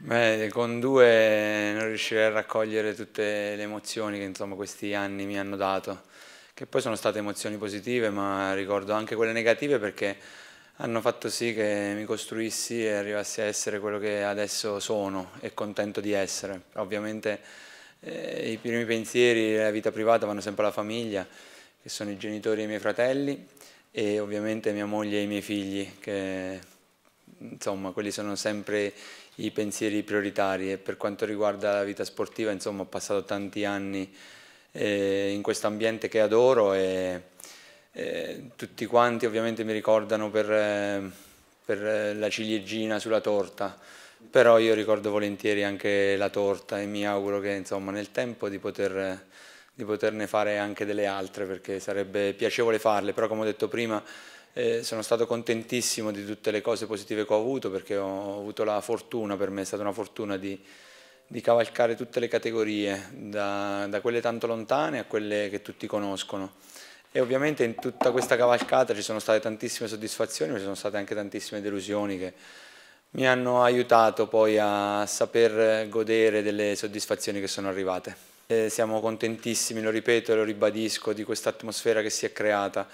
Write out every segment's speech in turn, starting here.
Beh, con due non riuscirei a raccogliere tutte le emozioni che insomma, questi anni mi hanno dato, che poi sono state emozioni positive, ma ricordo anche quelle negative perché hanno fatto sì che mi costruissi e arrivassi a essere quello che adesso sono e contento di essere. Ovviamente eh, i primi pensieri della vita privata vanno sempre alla famiglia, che sono i genitori e i miei fratelli e ovviamente mia moglie e i miei figli che insomma, quelli sono sempre i pensieri prioritari e per quanto riguarda la vita sportiva, insomma, ho passato tanti anni eh, in questo ambiente che adoro e eh, tutti quanti ovviamente mi ricordano per, eh, per eh, la ciliegina sulla torta, però io ricordo volentieri anche la torta e mi auguro che insomma, nel tempo di poter di poterne fare anche delle altre perché sarebbe piacevole farle, però come ho detto prima eh, sono stato contentissimo di tutte le cose positive che ho avuto perché ho avuto la fortuna, per me è stata una fortuna di, di cavalcare tutte le categorie, da, da quelle tanto lontane a quelle che tutti conoscono. E ovviamente in tutta questa cavalcata ci sono state tantissime soddisfazioni, ma ci sono state anche tantissime delusioni che mi hanno aiutato poi a saper godere delle soddisfazioni che sono arrivate. E eh, siamo contentissimi, lo ripeto e lo ribadisco, di questa atmosfera che si è creata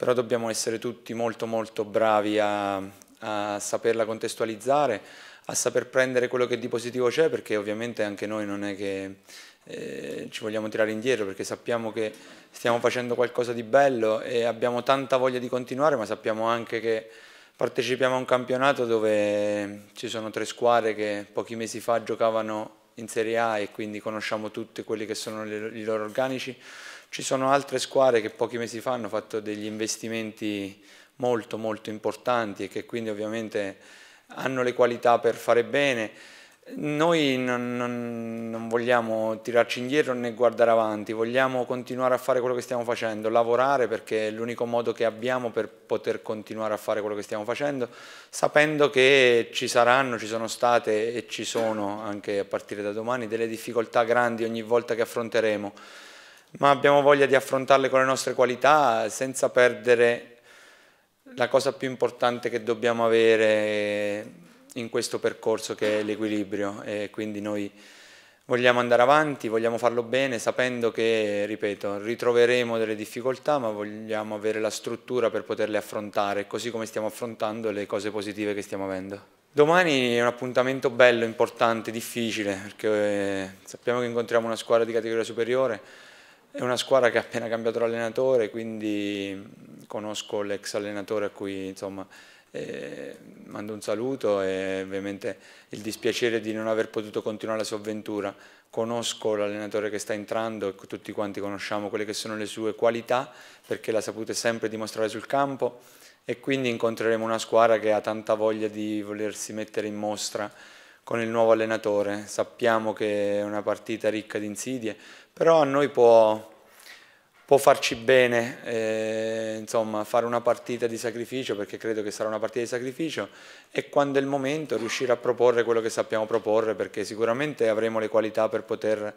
però dobbiamo essere tutti molto molto bravi a, a saperla contestualizzare, a saper prendere quello che di positivo c'è, perché ovviamente anche noi non è che eh, ci vogliamo tirare indietro, perché sappiamo che stiamo facendo qualcosa di bello e abbiamo tanta voglia di continuare, ma sappiamo anche che partecipiamo a un campionato dove ci sono tre squadre che pochi mesi fa giocavano in Serie A e quindi conosciamo tutti quelli che sono i loro organici, ci sono altre squadre che pochi mesi fa hanno fatto degli investimenti molto molto importanti e che quindi ovviamente hanno le qualità per fare bene. Noi non, non, non, vogliamo tirarci indietro né guardare avanti, vogliamo continuare a fare quello che stiamo facendo, lavorare perché è l'unico modo che abbiamo per poter continuare a fare quello che stiamo facendo, sapendo che ci saranno, ci sono state e ci sono anche a partire da domani delle difficoltà grandi ogni volta che affronteremo ma abbiamo voglia di affrontarle con le nostre qualità senza perdere la cosa più importante che dobbiamo avere in questo percorso che è l'equilibrio e quindi noi vogliamo andare avanti, vogliamo farlo bene sapendo che, ripeto, ritroveremo delle difficoltà ma vogliamo avere la struttura per poterle affrontare così come stiamo affrontando le cose positive che stiamo avendo. Domani è un appuntamento bello, importante, difficile perché eh, sappiamo che incontriamo una squadra di categoria superiore è una squadra che ha appena cambiato l'allenatore, quindi conosco l'ex allenatore a cui insomma, eh, mando un saluto e ovviamente il dispiacere di non aver potuto continuare la sua avventura. Conosco l'allenatore che sta entrando e tutti quanti conosciamo quelle che sono le sue qualità perché l'ha saputo sempre dimostrare sul campo e quindi incontreremo una squadra che ha tanta voglia di volersi mettere in mostra con il nuovo allenatore. Sappiamo che è una partita ricca di insidie, però a noi può, può farci bene eh, insomma, fare una partita di sacrificio, perché credo che sarà una partita di sacrificio, e quando è il momento riuscire a proporre quello che sappiamo proporre, perché sicuramente avremo le qualità per poter,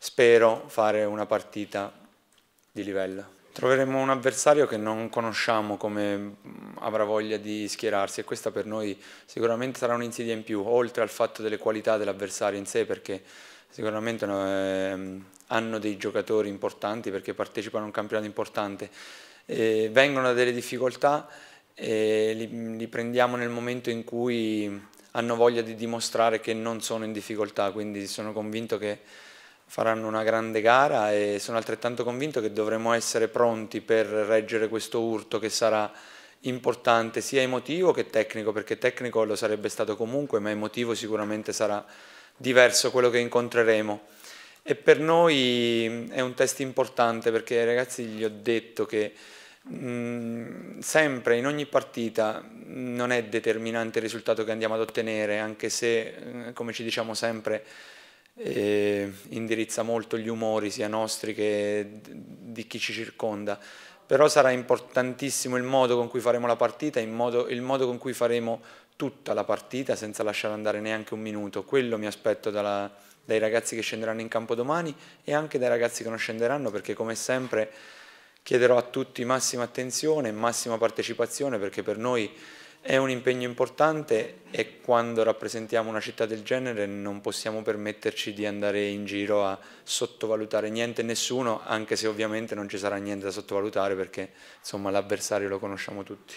spero, fare una partita di livello troveremo un avversario che non conosciamo come mm, avrà voglia di schierarsi e questa per noi sicuramente sarà un'insidia in più, oltre al fatto delle qualità dell'avversario in sé perché sicuramente ehm, hanno dei giocatori importanti perché partecipano a un campionato importante, e vengono da delle difficoltà e li prendiamo nel momento in cui hanno voglia di dimostrare che non sono in difficoltà, quindi sono convinto che faranno una grande gara e sono altrettanto convinto che dovremo essere pronti per reggere questo urto che sarà importante sia emotivo che tecnico, perché tecnico lo sarebbe stato comunque, ma emotivo sicuramente sarà diverso quello che incontreremo. E per noi è un test importante perché ragazzi gli ho detto che mh, sempre in ogni partita non è determinante il risultato che andiamo ad ottenere, anche se come ci diciamo sempre eh, indirizza molto gli umori sia nostri che di chi ci circonda, però sarà importantissimo il modo con cui faremo la partita, il modo, il modo con cui faremo tutta la partita senza lasciare andare neanche un minuto, quello mi aspetto dalla, dai ragazzi che scenderanno in campo domani e anche dai ragazzi che non scenderanno perché come sempre chiederò a tutti massima attenzione, massima partecipazione perché per noi è un impegno importante e quando rappresentiamo una città del genere non possiamo permetterci di andare in giro a sottovalutare niente e nessuno, anche se ovviamente non ci sarà niente da sottovalutare perché l'avversario lo conosciamo tutti.